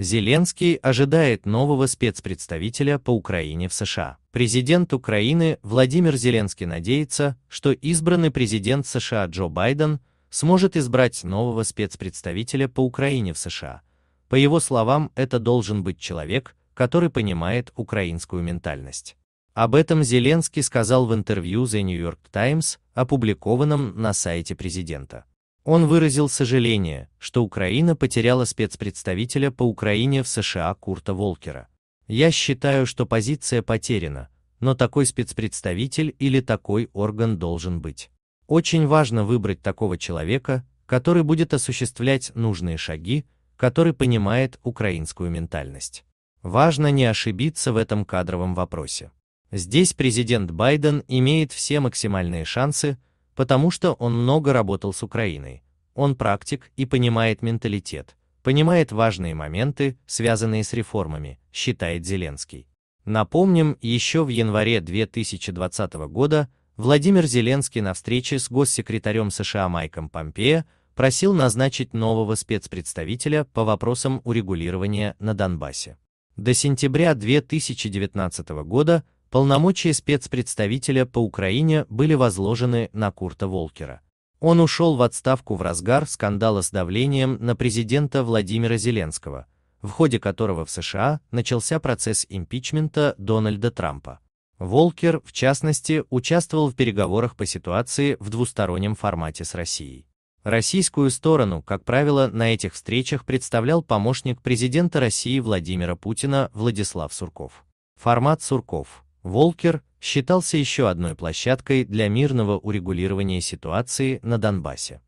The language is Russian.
Зеленский ожидает нового спецпредставителя по Украине в США. Президент Украины Владимир Зеленский надеется, что избранный президент США Джо Байден сможет избрать нового спецпредставителя по Украине в США. По его словам, это должен быть человек, который понимает украинскую ментальность. Об этом Зеленский сказал в интервью The New York Times, опубликованном на сайте президента. Он выразил сожаление, что Украина потеряла спецпредставителя по Украине в США Курта Волкера. Я считаю, что позиция потеряна, но такой спецпредставитель или такой орган должен быть. Очень важно выбрать такого человека, который будет осуществлять нужные шаги, который понимает украинскую ментальность. Важно не ошибиться в этом кадровом вопросе. Здесь президент Байден имеет все максимальные шансы, потому что он много работал с Украиной, он практик и понимает менталитет, понимает важные моменты, связанные с реформами, считает Зеленский. Напомним, еще в январе 2020 года Владимир Зеленский на встрече с госсекретарем США Майком Помпео просил назначить нового спецпредставителя по вопросам урегулирования на Донбассе. До сентября 2019 года полномочия спецпредставителя по Украине были возложены на Курта Волкера. Он ушел в отставку в разгар скандала с давлением на президента Владимира Зеленского, в ходе которого в США начался процесс импичмента Дональда Трампа. Волкер, в частности, участвовал в переговорах по ситуации в двустороннем формате с Россией. Российскую сторону, как правило, на этих встречах представлял помощник президента России Владимира Путина Владислав Сурков. Формат Сурков – Волкер считался еще одной площадкой для мирного урегулирования ситуации на Донбассе.